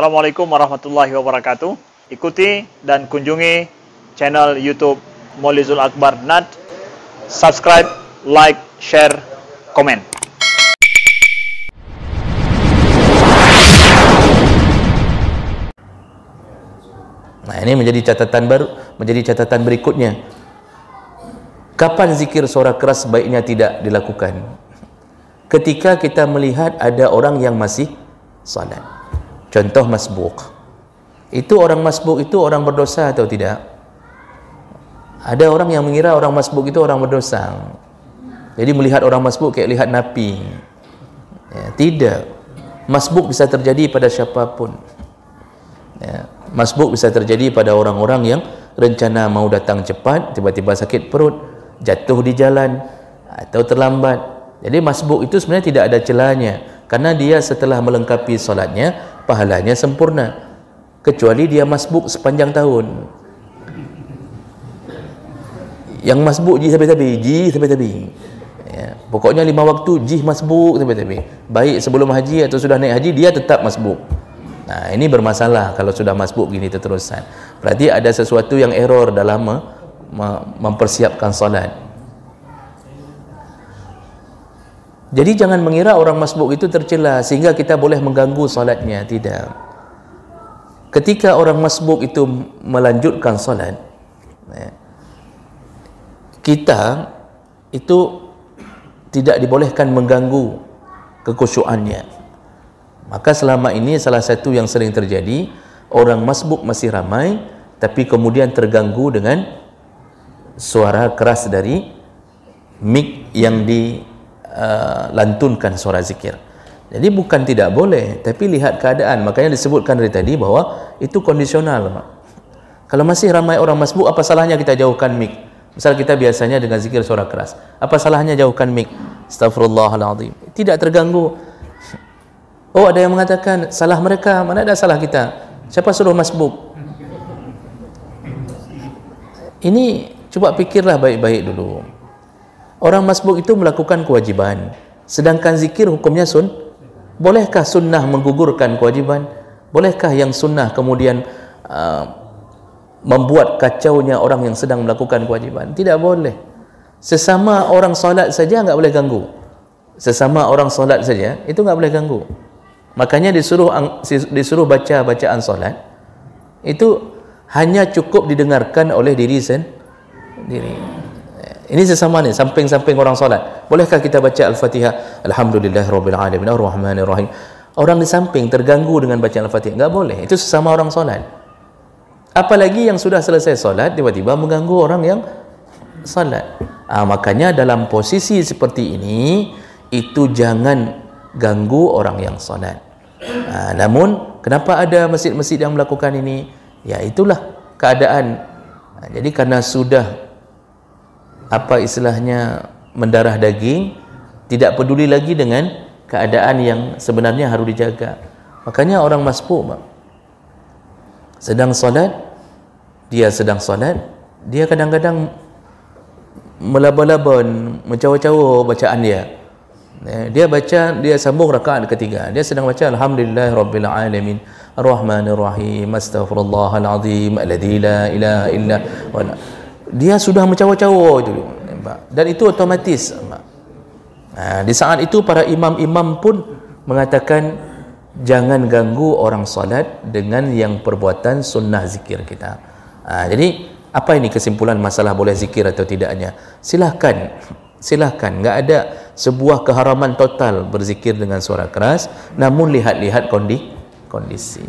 Assalamualaikum warahmatullahi wabarakatuh. Ikuti dan kunjungi channel YouTube Molizul Akbar Nat. Subscribe, like, share, komen. Nah, ini menjadi catatan baru, menjadi catatan berikutnya. Kapan zikir suara keras baiknya tidak dilakukan? Ketika kita melihat ada orang yang masih salat contoh masbuk itu orang masbuk itu orang berdosa atau tidak ada orang yang mengira orang masbuk itu orang berdosa jadi melihat orang masbuk kayak lihat napi ya, tidak masbuk bisa terjadi pada siapapun ya, masbuk bisa terjadi pada orang-orang yang rencana mau datang cepat tiba-tiba sakit perut jatuh di jalan atau terlambat jadi masbuk itu sebenarnya tidak ada celahnya karena dia setelah melengkapi solatnya, pahalanya sempurna kecuali dia masbuk sepanjang tahun yang masbuk ji sampai tabi ji sampai tabi ya. pokoknya lima waktu ji masbuk sampai tabi baik sebelum haji atau sudah naik haji dia tetap masbuk nah ini bermasalah kalau sudah masbuk gini terterusan berarti ada sesuatu yang error dalam mempersiapkan solat Jadi jangan mengira orang masbuk itu tercela sehingga kita boleh mengganggu solatnya. Tidak. Ketika orang masbuk itu melanjutkan solat, ya, kita itu tidak dibolehkan mengganggu kekhusyuannya. Maka selama ini salah satu yang sering terjadi, orang masbuk masih ramai tapi kemudian terganggu dengan suara keras dari mik yang di Uh, lantunkan suara zikir. Jadi bukan tidak boleh, tapi lihat keadaan. Makanya disebutkan dari tadi bahwa itu kondisional. Kalau masih ramai orang masbuk, apa salahnya kita jauhkan mik? Misal kita biasanya dengan zikir suara keras. Apa salahnya jauhkan mik? Astagfirullahaladzim. Tidak terganggu. Oh ada yang mengatakan salah mereka, mana ada salah kita? Siapa suruh masbuk? Ini cuba pikirlah baik-baik dulu orang masbuk itu melakukan kewajiban sedangkan zikir hukumnya sun bolehkah sunnah menggugurkan kewajiban bolehkah yang sunnah kemudian uh, membuat kacaunya orang yang sedang melakukan kewajiban tidak boleh sesama orang solat saja enggak boleh ganggu sesama orang solat saja itu enggak boleh ganggu makanya disuruh disuruh baca bacaan solat itu hanya cukup didengarkan oleh diri sendiri ini sesama ni, samping-samping orang solat. Bolehkah kita baca Al-Fatihah? Alhamdulillah Rabbil Alamin. Ar-Rahmanirrahim. Orang di samping terganggu dengan baca Al-Fatihah. Tidak boleh. Itu sesama orang solat. Apalagi yang sudah selesai solat, tiba-tiba mengganggu orang yang solat. Ha, makanya dalam posisi seperti ini, itu jangan ganggu orang yang solat. Ha, namun, kenapa ada masjid-masjid yang melakukan ini? Ya, itulah keadaan. Ha, jadi, karena sudah apa istilahnya mendarah daging tidak peduli lagi dengan keadaan yang sebenarnya harus dijaga makanya orang masbuk sedang solat dia sedang solat dia kadang-kadang melaba-laba mencawa-cawa bacaan dia ya, dia baca dia sambung rakaat ketiga dia sedang baca alhamdulillah rabbil alamin arrahmanirrahim astaghfirullahalazim alladzi la ilaha illa dia sudah mencawa-cawa itu dan itu otomatis ha, di saat itu para imam-imam pun mengatakan jangan ganggu orang salat dengan yang perbuatan sunnah zikir kita ha, jadi apa ini kesimpulan masalah boleh zikir atau tidaknya silakan silakan enggak ada sebuah keharaman total berzikir dengan suara keras namun lihat-lihat kondi, kondisi kondisi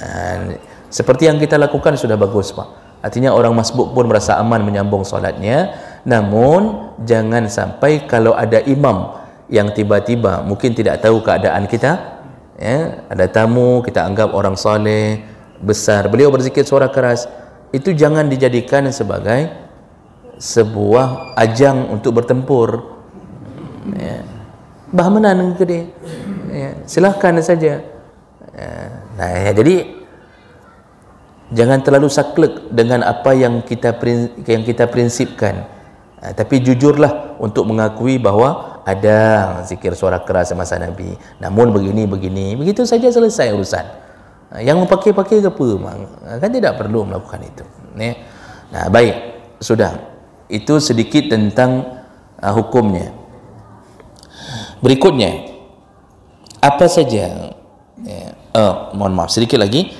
ha, seperti yang kita lakukan sudah bagus pak Artinya orang masbuk pun merasa aman menyambung solatnya. Namun jangan sampai kalau ada imam yang tiba-tiba mungkin tidak tahu keadaan kita, ya, ada tamu kita anggap orang soleh besar, beliau berzikir suara keras, itu jangan dijadikan sebagai sebuah ajang untuk bertempur. Ya. Bahmenan ke dia? Ya, silakan saja. Ya, nah, jadi jangan terlalu saklek dengan apa yang kita yang kita prinsipkan ha, tapi jujurlah untuk mengakui bahawa ada zikir suara keras semasa Nabi namun begini begini begitu saja selesai urusan ha, yang pakai-pakai ke apa mang? Ah, kan tidak perlu melakukan itu ya. nah baik sudah itu sedikit tentang uh, hukumnya berikutnya apa saja ya. oh, mohon maaf sedikit lagi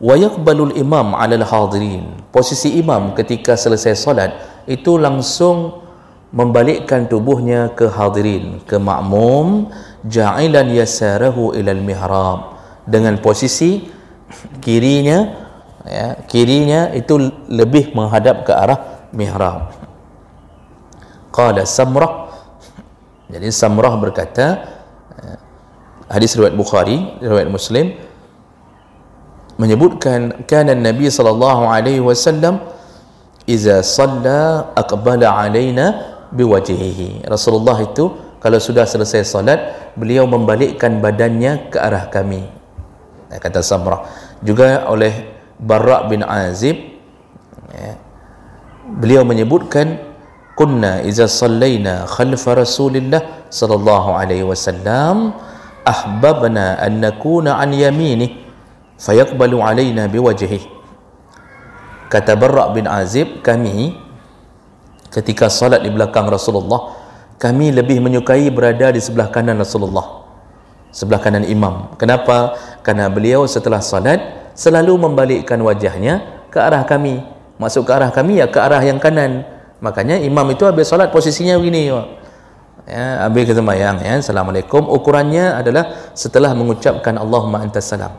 wa yaqbalul imam alal hadirin posisi imam ketika selesai solat itu langsung membalikkan tubuhnya ke hadirin ke makmum ja'ilan yasarahu ilal mihrab dengan posisi kirinya ya kirinya itu lebih menghadap ke arah mihrab qala samrah jadi samrah berkata ya, hadis riwayat bukhari riwayat muslim menyebutkan kana nabi sallallahu alaihi wasallam iza salla aqbala alaina biwajhihi rasulullah itu kalau sudah selesai solat beliau membalikkan badannya ke arah kami eh, kata samrah juga oleh barra bin azib ya, beliau menyebutkan kunna iza sallaina khalfa rasulillah sallallahu alaihi wasallam ahbabna an nakuna an yaminihi fayaqbalu alaina biwajhihi kata Barra bin Azib kami ketika salat di belakang Rasulullah kami lebih menyukai berada di sebelah kanan Rasulullah sebelah kanan imam kenapa karena beliau setelah salat selalu membalikkan wajahnya ke arah kami masuk ke arah kami ya ke arah yang kanan makanya imam itu habis salat posisinya begini ya ambil ya, kesemayang ya assalamualaikum ukurannya adalah setelah mengucapkan Allahumma antas salam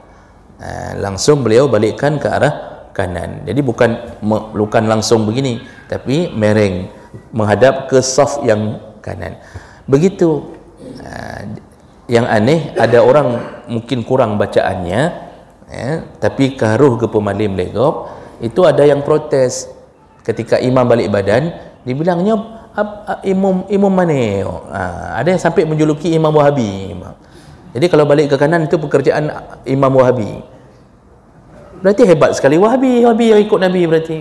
ha, langsung beliau balikkan ke arah kanan jadi bukan bukan langsung begini tapi mereng menghadap ke saf yang kanan begitu ha, yang aneh ada orang mungkin kurang bacaannya ya, tapi karuh ke pemalih melegop itu ada yang protes ketika imam balik badan dibilangnya imam imam mana ha, ada yang sampai menjuluki imam wahabi imam jadi kalau balik ke kanan itu pekerjaan Imam Wahabi. Berarti hebat sekali Wahabi, Wahabi yang ikut Nabi berarti.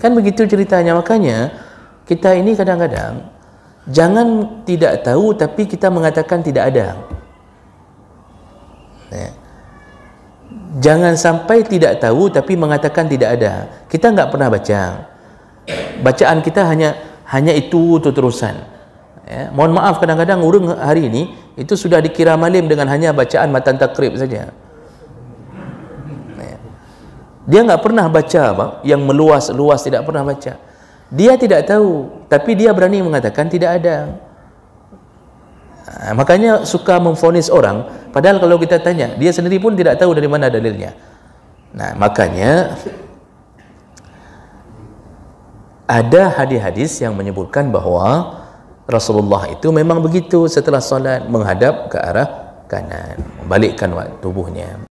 Kan begitu ceritanya. Makanya kita ini kadang-kadang jangan tidak tahu tapi kita mengatakan tidak ada. Ya. Jangan sampai tidak tahu tapi mengatakan tidak ada. Kita enggak pernah baca. Bacaan kita hanya hanya itu terusan. Ya, mohon maaf kadang-kadang orang hari ini itu sudah dikira malim dengan hanya bacaan matan takrib saja. Ya. Dia tidak pernah baca apa yang meluas-luas tidak pernah baca. Dia tidak tahu tapi dia berani mengatakan tidak ada. Ha, makanya suka memfonis orang padahal kalau kita tanya dia sendiri pun tidak tahu dari mana dalilnya. Nah, makanya ada hadis-hadis yang menyebutkan bahawa Rasulullah itu memang begitu setelah solat menghadap ke arah kanan, membalikkan waktu tubuhnya.